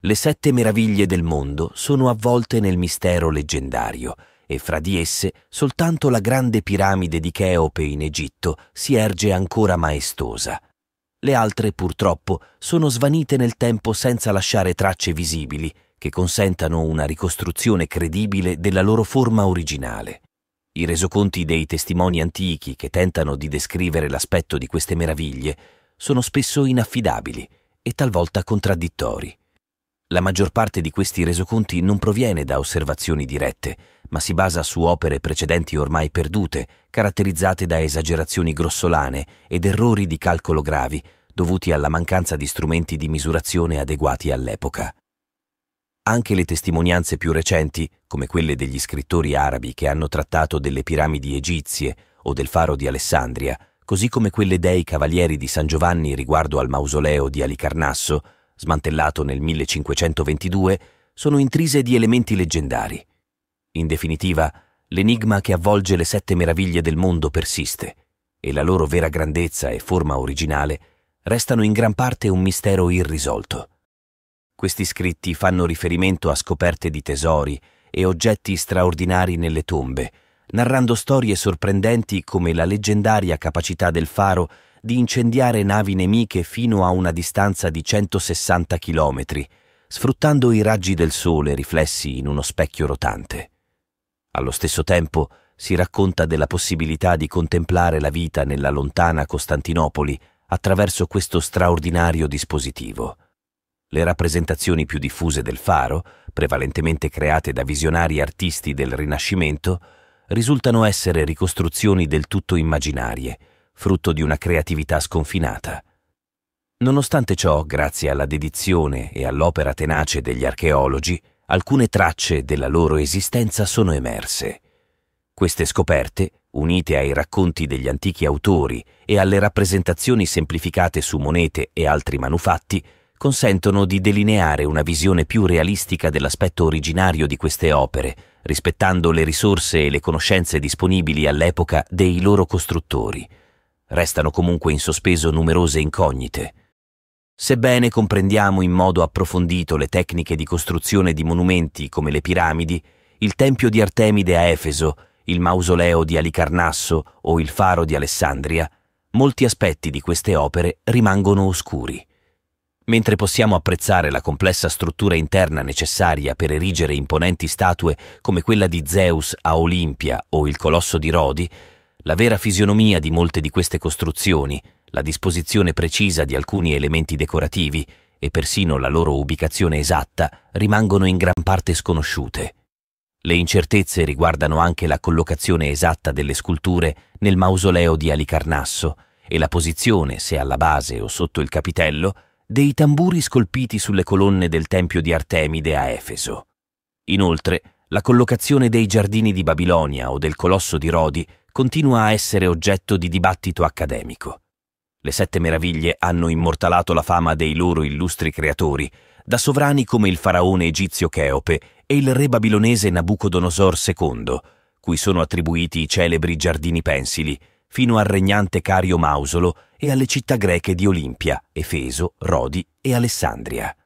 Le sette meraviglie del mondo sono avvolte nel mistero leggendario e fra di esse soltanto la grande piramide di Cheope in Egitto si erge ancora maestosa. Le altre purtroppo sono svanite nel tempo senza lasciare tracce visibili che consentano una ricostruzione credibile della loro forma originale. I resoconti dei testimoni antichi che tentano di descrivere l'aspetto di queste meraviglie sono spesso inaffidabili e talvolta contraddittori. La maggior parte di questi resoconti non proviene da osservazioni dirette, ma si basa su opere precedenti ormai perdute, caratterizzate da esagerazioni grossolane ed errori di calcolo gravi, dovuti alla mancanza di strumenti di misurazione adeguati all'epoca. Anche le testimonianze più recenti, come quelle degli scrittori arabi che hanno trattato delle piramidi egizie o del faro di Alessandria, così come quelle dei cavalieri di San Giovanni riguardo al mausoleo di Alicarnasso, smantellato nel 1522, sono intrise di elementi leggendari. In definitiva, l'enigma che avvolge le sette meraviglie del mondo persiste, e la loro vera grandezza e forma originale restano in gran parte un mistero irrisolto. Questi scritti fanno riferimento a scoperte di tesori e oggetti straordinari nelle tombe, narrando storie sorprendenti come la leggendaria capacità del faro di incendiare navi nemiche fino a una distanza di 160 km, sfruttando i raggi del sole riflessi in uno specchio rotante. Allo stesso tempo si racconta della possibilità di contemplare la vita nella lontana Costantinopoli attraverso questo straordinario dispositivo. Le rappresentazioni più diffuse del faro, prevalentemente create da visionari artisti del Rinascimento, risultano essere ricostruzioni del tutto immaginarie, frutto di una creatività sconfinata. Nonostante ciò, grazie alla dedizione e all'opera tenace degli archeologi, alcune tracce della loro esistenza sono emerse. Queste scoperte, unite ai racconti degli antichi autori e alle rappresentazioni semplificate su monete e altri manufatti, consentono di delineare una visione più realistica dell'aspetto originario di queste opere, rispettando le risorse e le conoscenze disponibili all'epoca dei loro costruttori restano comunque in sospeso numerose incognite. Sebbene comprendiamo in modo approfondito le tecniche di costruzione di monumenti come le piramidi, il Tempio di Artemide a Efeso, il mausoleo di Alicarnasso o il faro di Alessandria, molti aspetti di queste opere rimangono oscuri. Mentre possiamo apprezzare la complessa struttura interna necessaria per erigere imponenti statue come quella di Zeus a Olimpia o il Colosso di Rodi, la vera fisionomia di molte di queste costruzioni, la disposizione precisa di alcuni elementi decorativi e persino la loro ubicazione esatta rimangono in gran parte sconosciute. Le incertezze riguardano anche la collocazione esatta delle sculture nel mausoleo di Alicarnasso e la posizione, se alla base o sotto il capitello, dei tamburi scolpiti sulle colonne del tempio di Artemide a Efeso. Inoltre, la collocazione dei giardini di Babilonia o del colosso di Rodi continua a essere oggetto di dibattito accademico. Le sette meraviglie hanno immortalato la fama dei loro illustri creatori, da sovrani come il faraone egizio Cheope e il re babilonese Nabucodonosor II, cui sono attribuiti i celebri giardini pensili, fino al regnante Cario Mausolo e alle città greche di Olimpia, Efeso, Rodi e Alessandria.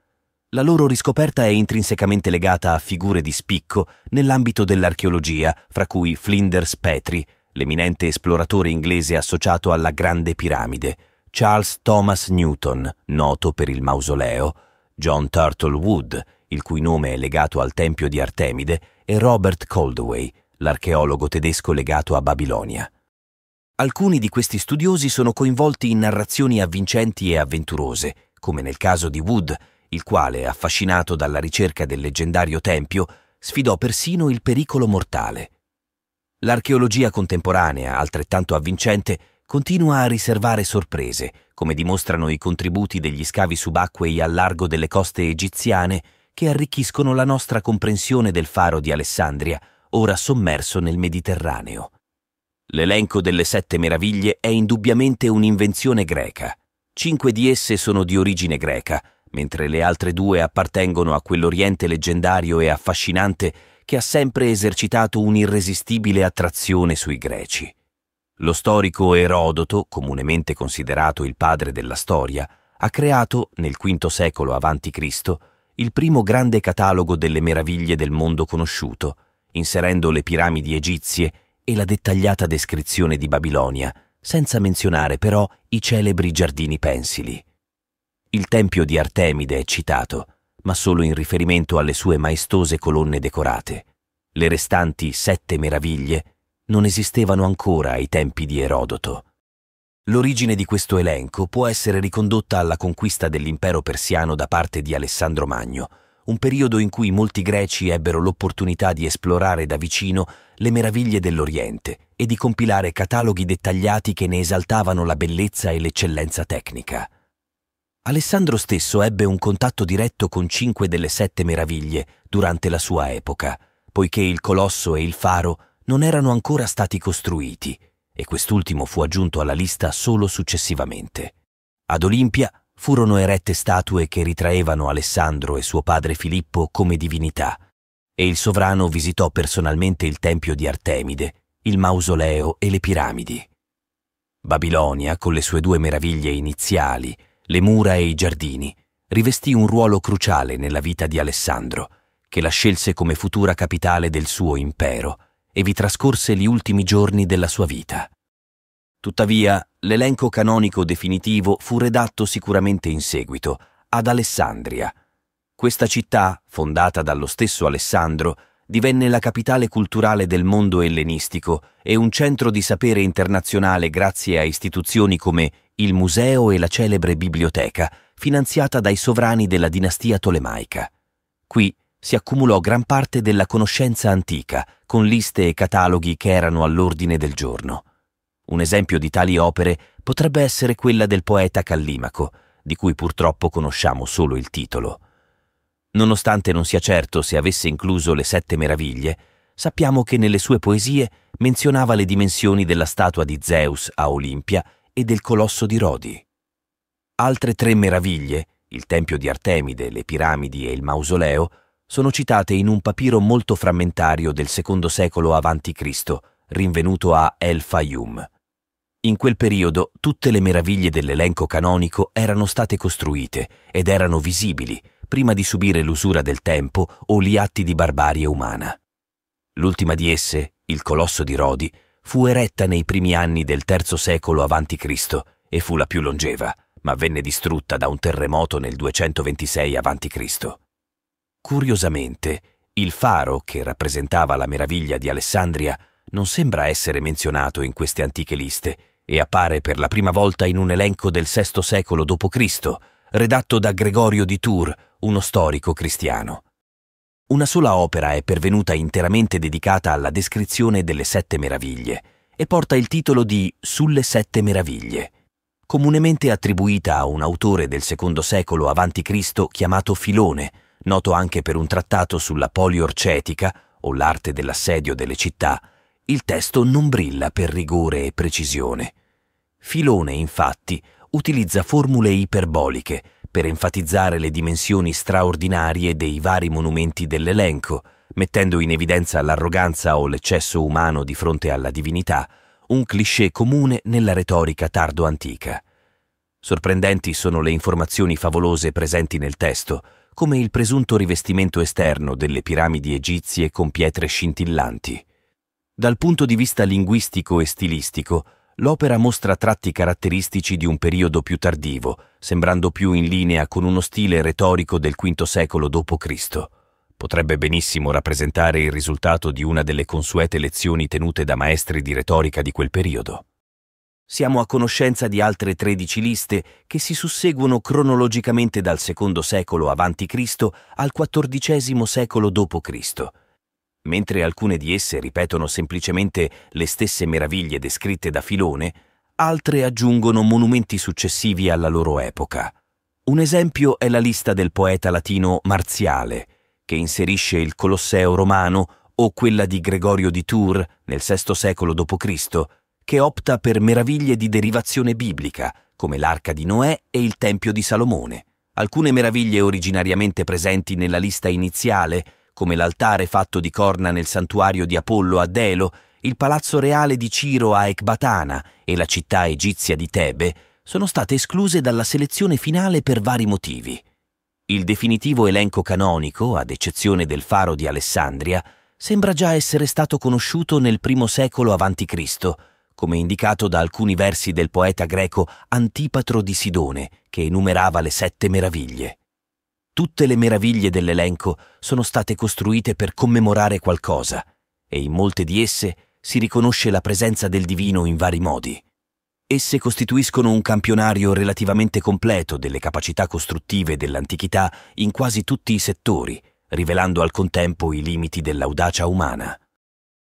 La loro riscoperta è intrinsecamente legata a figure di spicco nell'ambito dell'archeologia, fra cui Flinders Petri, l'eminente esploratore inglese associato alla Grande Piramide, Charles Thomas Newton, noto per il mausoleo, John Turtle Wood, il cui nome è legato al Tempio di Artemide, e Robert Coldaway, l'archeologo tedesco legato a Babilonia. Alcuni di questi studiosi sono coinvolti in narrazioni avvincenti e avventurose, come nel caso di Wood, il quale, affascinato dalla ricerca del leggendario tempio, sfidò persino il pericolo mortale. L'archeologia contemporanea, altrettanto avvincente, continua a riservare sorprese, come dimostrano i contributi degli scavi subacquei al largo delle coste egiziane che arricchiscono la nostra comprensione del faro di Alessandria, ora sommerso nel Mediterraneo. L'elenco delle sette meraviglie è indubbiamente un'invenzione greca. Cinque di esse sono di origine greca, mentre le altre due appartengono a quell'Oriente leggendario e affascinante che ha sempre esercitato un'irresistibile attrazione sui greci. Lo storico Erodoto, comunemente considerato il padre della storia, ha creato, nel V secolo a.C., il primo grande catalogo delle meraviglie del mondo conosciuto, inserendo le piramidi egizie e la dettagliata descrizione di Babilonia, senza menzionare però i celebri giardini pensili. Il tempio di Artemide è citato, ma solo in riferimento alle sue maestose colonne decorate. Le restanti sette meraviglie non esistevano ancora ai tempi di Erodoto. L'origine di questo elenco può essere ricondotta alla conquista dell'impero persiano da parte di Alessandro Magno, un periodo in cui molti greci ebbero l'opportunità di esplorare da vicino le meraviglie dell'Oriente e di compilare cataloghi dettagliati che ne esaltavano la bellezza e l'eccellenza tecnica. Alessandro stesso ebbe un contatto diretto con cinque delle sette meraviglie durante la sua epoca, poiché il Colosso e il Faro non erano ancora stati costruiti e quest'ultimo fu aggiunto alla lista solo successivamente. Ad Olimpia furono erette statue che ritraevano Alessandro e suo padre Filippo come divinità e il sovrano visitò personalmente il tempio di Artemide, il mausoleo e le piramidi. Babilonia, con le sue due meraviglie iniziali, le mura e i giardini, rivestì un ruolo cruciale nella vita di Alessandro, che la scelse come futura capitale del suo impero e vi trascorse gli ultimi giorni della sua vita. Tuttavia, l'elenco canonico definitivo fu redatto sicuramente in seguito, ad Alessandria. Questa città, fondata dallo stesso Alessandro, divenne la capitale culturale del mondo ellenistico e un centro di sapere internazionale grazie a istituzioni come il museo e la celebre biblioteca finanziata dai sovrani della dinastia tolemaica. Qui si accumulò gran parte della conoscenza antica, con liste e cataloghi che erano all'ordine del giorno. Un esempio di tali opere potrebbe essere quella del poeta Callimaco, di cui purtroppo conosciamo solo il titolo. Nonostante non sia certo se avesse incluso le sette meraviglie, sappiamo che nelle sue poesie menzionava le dimensioni della statua di Zeus a Olimpia e del Colosso di Rodi. Altre tre meraviglie, il Tempio di Artemide, le piramidi e il mausoleo, sono citate in un papiro molto frammentario del secondo secolo a.C., rinvenuto a El Fayum. In quel periodo tutte le meraviglie dell'elenco canonico erano state costruite ed erano visibili prima di subire l'usura del tempo o gli atti di barbarie umana. L'ultima di esse, il Colosso di Rodi, fu eretta nei primi anni del III secolo a.C. e fu la più longeva, ma venne distrutta da un terremoto nel 226 a.C. Curiosamente, il faro che rappresentava la meraviglia di Alessandria non sembra essere menzionato in queste antiche liste e appare per la prima volta in un elenco del VI secolo d.C., redatto da Gregorio di Tours, uno storico cristiano una sola opera è pervenuta interamente dedicata alla descrizione delle sette meraviglie e porta il titolo di Sulle sette meraviglie, comunemente attribuita a un autore del secondo secolo a.C. chiamato Filone, noto anche per un trattato sulla poliorcetica o l'arte dell'assedio delle città, il testo non brilla per rigore e precisione. Filone, infatti, utilizza formule iperboliche per enfatizzare le dimensioni straordinarie dei vari monumenti dell'elenco, mettendo in evidenza l'arroganza o l'eccesso umano di fronte alla divinità, un cliché comune nella retorica tardo-antica. Sorprendenti sono le informazioni favolose presenti nel testo, come il presunto rivestimento esterno delle piramidi egizie con pietre scintillanti. Dal punto di vista linguistico e stilistico, l'opera mostra tratti caratteristici di un periodo più tardivo, sembrando più in linea con uno stile retorico del V secolo d.C. Potrebbe benissimo rappresentare il risultato di una delle consuete lezioni tenute da maestri di retorica di quel periodo. Siamo a conoscenza di altre tredici liste che si susseguono cronologicamente dal II secolo a.C. al XIV secolo d.C., mentre alcune di esse ripetono semplicemente le stesse meraviglie descritte da Filone, altre aggiungono monumenti successivi alla loro epoca. Un esempio è la lista del poeta latino Marziale, che inserisce il Colosseo romano o quella di Gregorio di Tours nel VI secolo d.C., che opta per meraviglie di derivazione biblica, come l'arca di Noè e il Tempio di Salomone. Alcune meraviglie originariamente presenti nella lista iniziale come l'altare fatto di corna nel santuario di Apollo a Delo, il palazzo reale di Ciro a Ecbatana e la città egizia di Tebe, sono state escluse dalla selezione finale per vari motivi. Il definitivo elenco canonico, ad eccezione del faro di Alessandria, sembra già essere stato conosciuto nel I secolo a.C., come indicato da alcuni versi del poeta greco Antipatro di Sidone, che enumerava le sette meraviglie. Tutte le meraviglie dell'elenco sono state costruite per commemorare qualcosa, e in molte di esse si riconosce la presenza del divino in vari modi. Esse costituiscono un campionario relativamente completo delle capacità costruttive dell'antichità in quasi tutti i settori, rivelando al contempo i limiti dell'audacia umana.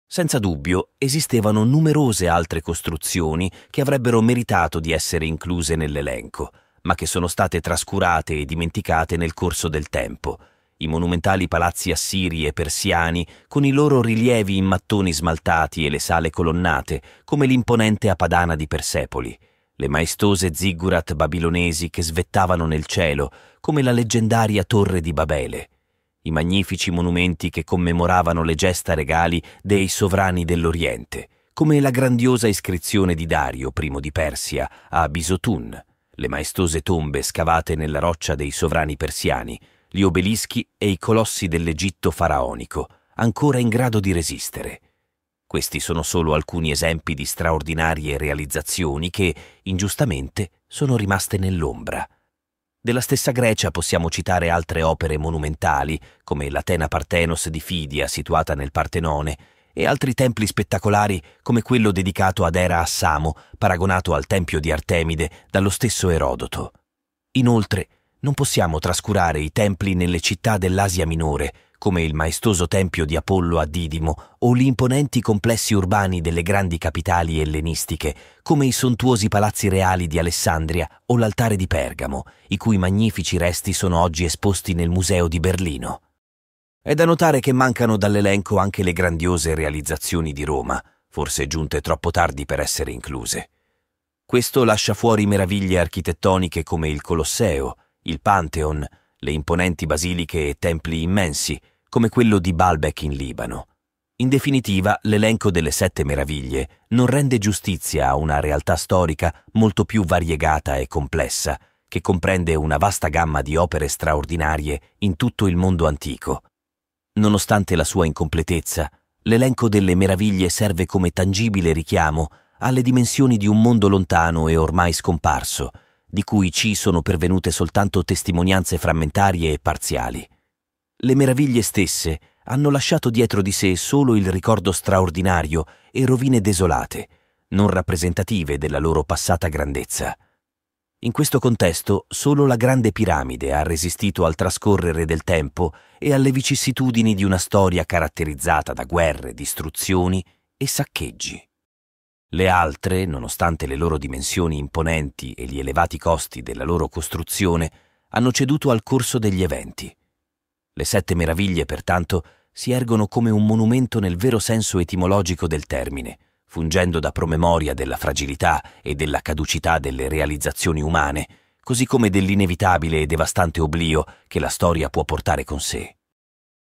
Senza dubbio esistevano numerose altre costruzioni che avrebbero meritato di essere incluse nell'elenco, ma che sono state trascurate e dimenticate nel corso del tempo. I monumentali palazzi assiri e persiani, con i loro rilievi in mattoni smaltati e le sale colonnate, come l'imponente Apadana di Persepoli le maestose ziggurat babilonesi che svettavano nel cielo, come la leggendaria torre di Babele, i magnifici monumenti che commemoravano le gesta regali dei sovrani dell'Oriente, come la grandiosa iscrizione di Dario I di Persia a Bisotun, le maestose tombe scavate nella roccia dei sovrani persiani, gli obelischi e i colossi dell'Egitto faraonico, ancora in grado di resistere. Questi sono solo alcuni esempi di straordinarie realizzazioni che, ingiustamente, sono rimaste nell'ombra. Della stessa Grecia possiamo citare altre opere monumentali, come l'Atena Partenos di Fidia, situata nel Partenone, e altri templi spettacolari come quello dedicato ad Era Assamo, paragonato al tempio di Artemide dallo stesso Erodoto. Inoltre, non possiamo trascurare i templi nelle città dell'Asia minore, come il maestoso tempio di Apollo a Didimo o gli imponenti complessi urbani delle grandi capitali ellenistiche, come i sontuosi palazzi reali di Alessandria o l'altare di Pergamo, i cui magnifici resti sono oggi esposti nel Museo di Berlino. È da notare che mancano dall'elenco anche le grandiose realizzazioni di Roma, forse giunte troppo tardi per essere incluse. Questo lascia fuori meraviglie architettoniche come il Colosseo, il Pantheon, le imponenti basiliche e templi immensi, come quello di Baalbek in Libano. In definitiva, l'elenco delle sette meraviglie non rende giustizia a una realtà storica molto più variegata e complessa, che comprende una vasta gamma di opere straordinarie in tutto il mondo antico, Nonostante la sua incompletezza, l'elenco delle meraviglie serve come tangibile richiamo alle dimensioni di un mondo lontano e ormai scomparso, di cui ci sono pervenute soltanto testimonianze frammentarie e parziali. Le meraviglie stesse hanno lasciato dietro di sé solo il ricordo straordinario e rovine desolate, non rappresentative della loro passata grandezza. In questo contesto solo la Grande Piramide ha resistito al trascorrere del tempo e alle vicissitudini di una storia caratterizzata da guerre, distruzioni e saccheggi. Le altre, nonostante le loro dimensioni imponenti e gli elevati costi della loro costruzione, hanno ceduto al corso degli eventi. Le sette meraviglie, pertanto, si ergono come un monumento nel vero senso etimologico del termine, fungendo da promemoria della fragilità e della caducità delle realizzazioni umane, così come dell'inevitabile e devastante oblio che la storia può portare con sé.